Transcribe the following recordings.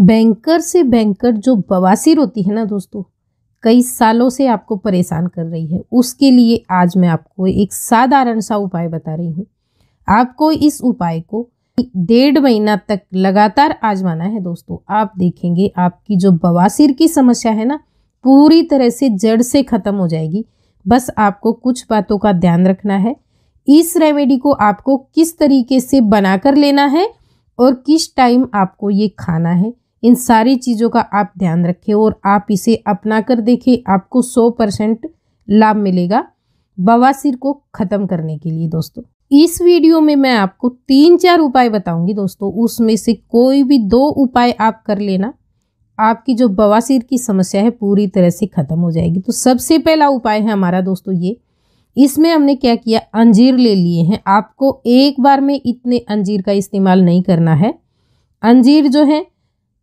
banker से banker जो बवासीर होती है ना दोस्तों कई सालों से आपको परेशान कर रही है उसके लिए आज मैं आपको एक साधारण सा उपाय बता रही हूँ आपको इस उपाय को डेढ़ महीना तक लगातार आजमाना है दोस्तों आप देखेंगे आपकी जो बवासीर की समस्या है ना पूरी तरह से जड़ से ख़त्म हो जाएगी बस आपको कुछ बातों का ध्यान रखना है इस रेमेडी को आपको किस तरीके से बनाकर लेना है और किस टाइम आपको ये खाना है इन सारी चीज़ों का आप ध्यान रखें और आप इसे अपना कर देखें आपको सौ परसेंट लाभ मिलेगा बवासीर को ख़त्म करने के लिए दोस्तों इस वीडियो में मैं आपको तीन चार उपाय बताऊंगी दोस्तों उसमें से कोई भी दो उपाय आप कर लेना आपकी जो बवासीर की समस्या है पूरी तरह से ख़त्म हो जाएगी तो सबसे पहला उपाय है हमारा दोस्तों ये इसमें हमने क्या किया अंजीर ले लिए हैं आपको एक बार में इतने अंजीर का इस्तेमाल नहीं करना है अंजीर जो है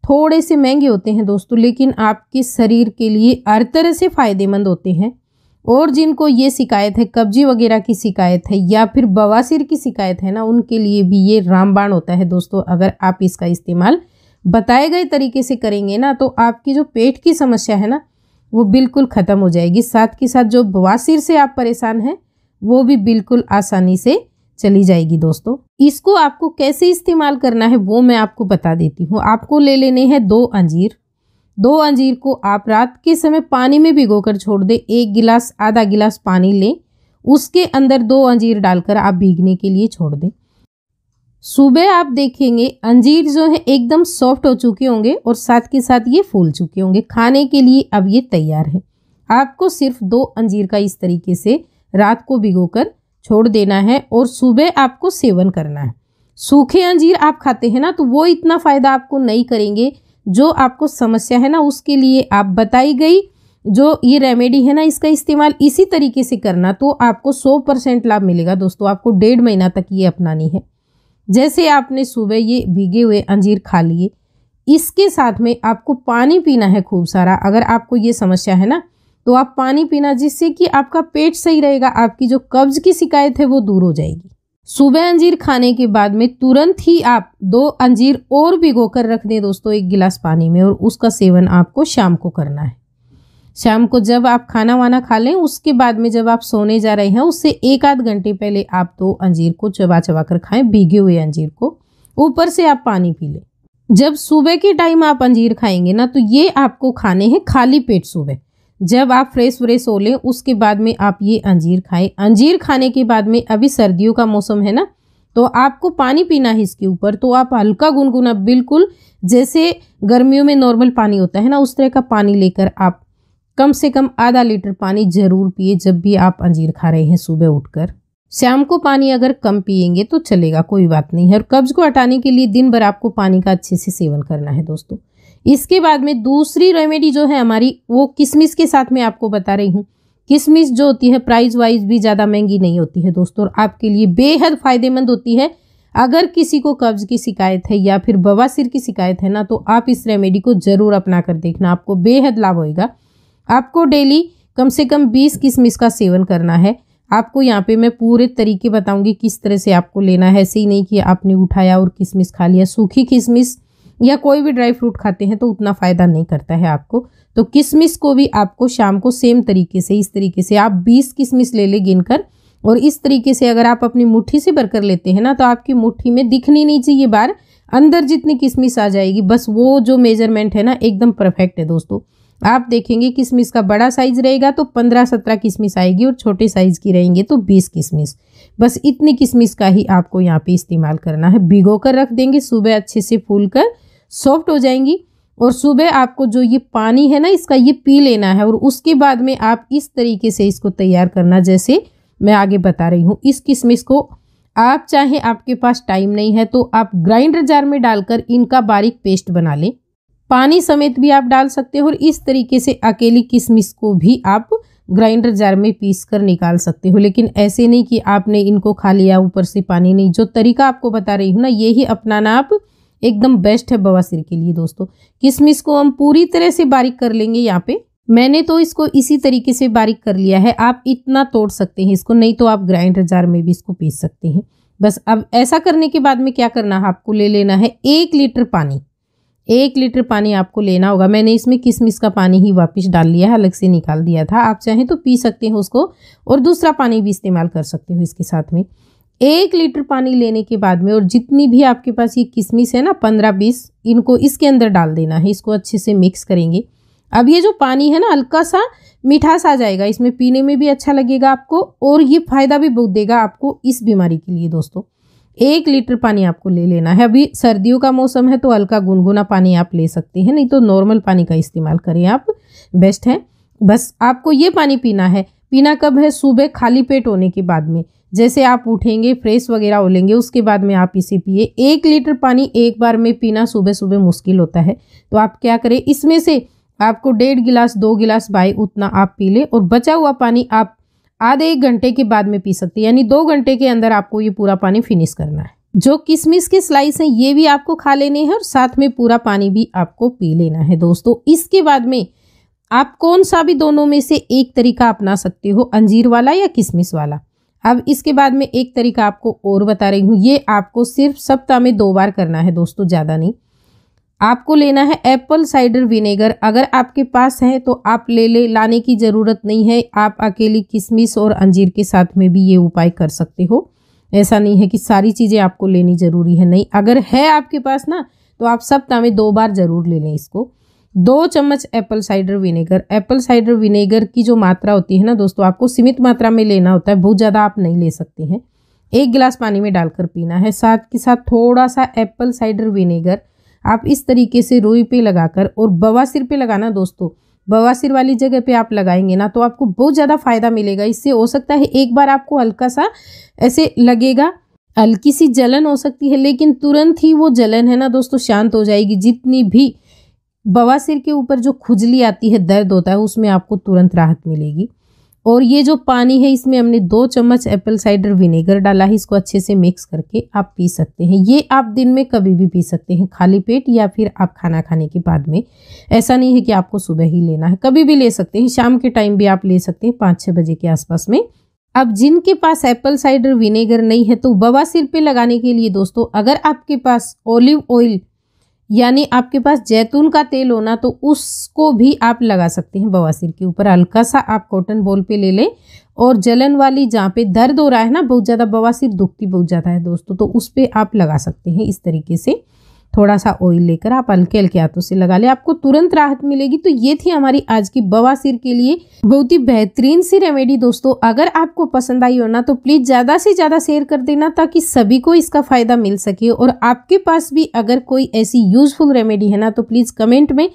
थोड़े से महंगे होते हैं दोस्तों लेकिन आपके शरीर के लिए हर तरह से फ़ायदेमंद होते हैं और जिनको ये शिकायत है कब्जी वगैरह की शिकायत है या फिर बवासीर की शिकायत है ना उनके लिए भी ये रामबाण होता है दोस्तों अगर आप इसका इस्तेमाल बताए गए तरीके से करेंगे ना तो आपकी जो पेट की समस्या है ना वो बिल्कुल ख़त्म हो जाएगी साथ के साथ जो बवासीर से आप परेशान हैं वो भी बिल्कुल आसानी से चली जाएगी दोस्तों इसको आपको कैसे इस्तेमाल करना है वो मैं आपको बता देती हूँ आपको ले लेने हैं दो अंजीर दो अंजीर को आप रात के समय पानी में भिगोकर छोड़ दें एक गिलास आधा गिलास पानी लें उसके अंदर दो अंजीर डालकर आप भीगने के लिए छोड़ दें सुबह आप देखेंगे अंजीर जो है एकदम सॉफ्ट हो चुके होंगे और साथ के साथ ये फूल चुके होंगे खाने के लिए अब ये तैयार है आपको सिर्फ दो अंजीर का इस तरीके से रात को भिगोकर छोड़ देना है और सुबह आपको सेवन करना है सूखे अंजीर आप खाते हैं ना तो वो इतना फ़ायदा आपको नहीं करेंगे जो आपको समस्या है ना उसके लिए आप बताई गई जो ये रेमेडी है ना इसका इस्तेमाल इसी तरीके से करना तो आपको सौ परसेंट लाभ मिलेगा दोस्तों आपको डेढ़ महीना तक ये अपनानी है जैसे आपने सुबह ये भीगे हुए अंजीर खा लिए इसके साथ में आपको पानी पीना है खूब सारा अगर आपको ये समस्या है ना तो आप पानी पीना जिससे कि आपका पेट सही रहेगा आपकी जो कब्ज की शिकायत है वो दूर हो जाएगी सुबह अंजीर खाने के बाद में तुरंत ही आप दो अंजीर और भिगो कर रख दें दोस्तों एक गिलास पानी में और उसका सेवन आपको शाम को करना है शाम को जब आप खाना वाना खा लें उसके बाद में जब आप सोने जा रहे हैं उससे एक आध घंटे पहले आप दो तो अंजीर को चबा चबा कर खाएं भीगे हुए अंजीर को ऊपर से आप पानी पी लें जब सुबह के टाइम आप अंजीर खाएंगे ना तो ये आपको खाने हैं खाली पेट सुबह जब आप फ्रेश व्रेश हो लें उसके बाद में आप ये अंजीर खाएं अंजीर खाने के बाद में अभी सर्दियों का मौसम है ना तो आपको पानी पीना है इसके ऊपर तो आप हल्का गुनगुना बिल्कुल जैसे गर्मियों में नॉर्मल पानी होता है ना उस तरह का पानी लेकर आप कम से कम आधा लीटर पानी जरूर पिए जब भी आप अंजीर खा रहे हैं सुबह उठकर शाम को पानी अगर कम पिएंगे तो चलेगा कोई बात नहीं है और कब्ज को हटाने के लिए दिन भर आपको पानी का अच्छे से सेवन करना है दोस्तों इसके बाद में दूसरी रेमेडी जो है हमारी वो किशमिश के साथ में आपको बता रही हूँ किशमिश जो होती है प्राइस वाइज भी ज़्यादा महंगी नहीं होती है दोस्तों और आपके लिए बेहद फ़ायदेमंद होती है अगर किसी को कब्ज़ की शिकायत है या फिर बवासीर की शिकायत है ना तो आप इस रेमेडी को ज़रूर अपना कर देखना आपको बेहद लाभ होएगा आपको डेली कम से कम बीस किशमिश का सेवन करना है आपको यहाँ पे मैं पूरे तरीके बताऊँगी किस तरह से आपको लेना है ऐसे ही नहीं कि आपने उठाया और किशमिश खा लिया सूखी किशमिश या कोई भी ड्राई फ्रूट खाते हैं तो उतना फ़ायदा नहीं करता है आपको तो किशमिश को भी आपको शाम को सेम तरीके से इस तरीके से आप बीस किशमिश ले लें गिन और इस तरीके से अगर आप अपनी मुट्ठी से भरकर लेते हैं ना तो आपकी मुट्ठी में दिखनी नहीं चाहिए बार अंदर जितनी किशमिश आ जाएगी बस वो जो मेजरमेंट है ना एकदम परफेक्ट है दोस्तों आप देखेंगे किशमिश का बड़ा साइज रहेगा तो पंद्रह सत्रह किशमिश आएगी और छोटे साइज की रहेंगे तो बीस किशमिश बस इतनी किशमिश का ही आपको यहाँ पे इस्तेमाल करना है भिगो कर रख देंगे सुबह अच्छे से फूल कर सॉफ्ट हो जाएंगी और सुबह आपको जो ये पानी है ना इसका ये पी लेना है और उसके बाद में आप इस तरीके से इसको तैयार करना जैसे मैं आगे बता रही हूँ इस किशमिश को आप चाहे आपके पास टाइम नहीं है तो आप ग्राइंडर जार में डालकर इनका बारीक पेस्ट बना लें पानी समेत भी आप डाल सकते हो और इस तरीके से अकेली किशमिश को भी आप ग्राइंडर जार में पीस कर निकाल सकते हो लेकिन ऐसे नहीं कि आपने इनको खा लिया ऊपर से पानी नहीं जो तरीका आपको बता रही हूँ ना यही अपनाना आप एकदम बेस्ट है बवासीर के लिए दोस्तों किशमिश को हम पूरी तरह से बारीक कर लेंगे यहाँ पे मैंने तो इसको इसी तरीके से बारीक कर लिया है आप इतना तोड़ सकते हैं इसको नहीं तो आप ग्राइंडर जार में भी इसको पीस सकते हैं बस अब ऐसा करने के बाद में क्या करना है आपको ले लेना है एक लीटर पानी एक लीटर पानी आपको लेना होगा मैंने इसमें किशमिश का पानी ही वापस डाल लिया है अलग से निकाल दिया था आप चाहें तो पी सकते हो उसको और दूसरा पानी भी इस्तेमाल कर सकते हो इसके साथ में एक लीटर पानी लेने के बाद में और जितनी भी आपके पास ये किशमिश है ना पंद्रह बीस इनको इसके अंदर डाल देना है इसको अच्छे से मिक्स करेंगे अब ये जो पानी है ना हल्का सा मिठास आ जाएगा इसमें पीने में भी अच्छा लगेगा आपको और ये फ़ायदा भी बहुत देगा आपको इस बीमारी के लिए दोस्तों एक लीटर पानी आपको ले लेना है अभी सर्दियों का मौसम है तो हल्का गुनगुना पानी आप ले सकते हैं नहीं तो नॉर्मल पानी का इस्तेमाल करें आप बेस्ट है बस आपको ये पानी पीना है पीना कब है सुबह खाली पेट होने के बाद में जैसे आप उठेंगे फ्रेश वगैरह हो लेंगे उसके बाद में आप इसे पिए एक लीटर पानी एक बार में पीना सुबह सुबह मुश्किल होता है तो आप क्या करें इसमें से आपको डेढ़ गिलास दो गिलास बाई उतना आप पी लें और बचा हुआ पानी आप आधे एक घंटे के बाद में पी सकते हैं यानी दो घंटे के अंदर आपको ये पूरा पानी फिनिश करना है जो किशमिश के स्लाइस हैं ये भी आपको खा लेने हैं और साथ में पूरा पानी भी आपको पी लेना है दोस्तों इसके बाद में आप कौन सा भी दोनों में से एक तरीका अपना सकते हो अंजीर वाला या किशमिश वाला अब इसके बाद में एक तरीका आपको और बता रही हूँ ये आपको सिर्फ सप्ताह में दो बार करना है दोस्तों ज़्यादा नहीं आपको लेना है एप्पल साइडर विनेगर अगर आपके पास है तो आप ले ले लाने की ज़रूरत नहीं है आप अकेली किशमिश और अंजीर के साथ में भी ये उपाय कर सकते हो ऐसा नहीं है कि सारी चीज़ें आपको लेनी ज़रूरी है नहीं अगर है आपके पास ना तो आप सप्ताह में दो बार ज़रूर ले लें इसको दो चम्मच apple cider vinegar apple cider vinegar की जो मात्रा होती है ना दोस्तों आपको सीमित मात्रा में लेना होता है बहुत ज़्यादा आप नहीं ले सकते हैं एक गिलास पानी में डालकर पीना है साथ के साथ थोड़ा सा एप्पल साइडर विनेगर आप इस तरीके से रोई पे लगाकर और बवासीर पे लगाना दोस्तों बवासीर वाली जगह पे आप लगाएंगे ना तो आपको बहुत ज़्यादा फायदा मिलेगा इससे हो सकता है एक बार आपको हल्का सा ऐसे लगेगा हल्की सी जलन हो सकती है लेकिन तुरंत ही वो जलन है ना दोस्तों शांत हो जाएगी जितनी भी बवासीर के ऊपर जो खुजली आती है दर्द होता है उसमें आपको तुरंत राहत मिलेगी और ये जो पानी है इसमें हमने दो चम्मच एप्पल साइडर विनेगर डाला है इसको अच्छे से मिक्स करके आप पी सकते हैं ये आप दिन में कभी भी पी सकते हैं खाली पेट या फिर आप खाना खाने के बाद में ऐसा नहीं है कि आपको सुबह ही लेना है कभी भी ले सकते हैं शाम के टाइम भी आप ले सकते हैं पाँच छः बजे के आसपास में अब जिनके पास एप्पल साइडर विनेगर नहीं है तो बवासिर पे लगाने के लिए दोस्तों अगर आपके पास ओलिव ऑयल यानी आपके पास जैतून का तेल होना तो उसको भी आप लगा सकते हैं बवासीर के ऊपर हल्का सा आप कॉटन बॉल पे ले लें और जलन वाली जहाँ पे दर्द हो रहा है ना बहुत ज़्यादा बवासीर दुखती बहुत ज़्यादा है दोस्तों तो उस पर आप लगा सकते हैं इस तरीके से थोड़ा सा ऑयल लेकर आप हल्के हल्के हाथों से लगा लें आपको तुरंत राहत मिलेगी तो ये थी हमारी आज की बवासीर के लिए बहुत ही बेहतरीन सी रेमेडी दोस्तों अगर आपको पसंद आई हो ना तो प्लीज ज्यादा से ज्यादा शेयर कर देना ताकि सभी को इसका फायदा मिल सके और आपके पास भी अगर कोई ऐसी यूजफुल रेमेडी है ना तो प्लीज कमेंट में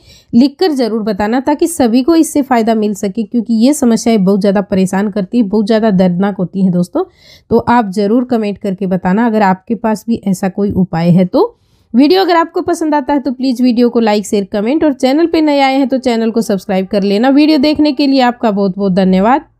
कर जरूर बताना ताकि सभी को इससे फायदा मिल सके क्योंकि ये समस्याएं बहुत ज्यादा परेशान करती है बहुत ज्यादा दर्दनाक होती है दोस्तों तो आप जरूर कमेंट करके बताना अगर आपके पास भी ऐसा कोई उपाय है तो वीडियो अगर आपको पसंद आता है तो प्लीज़ वीडियो को लाइक शेयर कमेंट और चैनल पर नए आए हैं तो चैनल को सब्सक्राइब कर लेना वीडियो देखने के लिए आपका बहुत बहुत धन्यवाद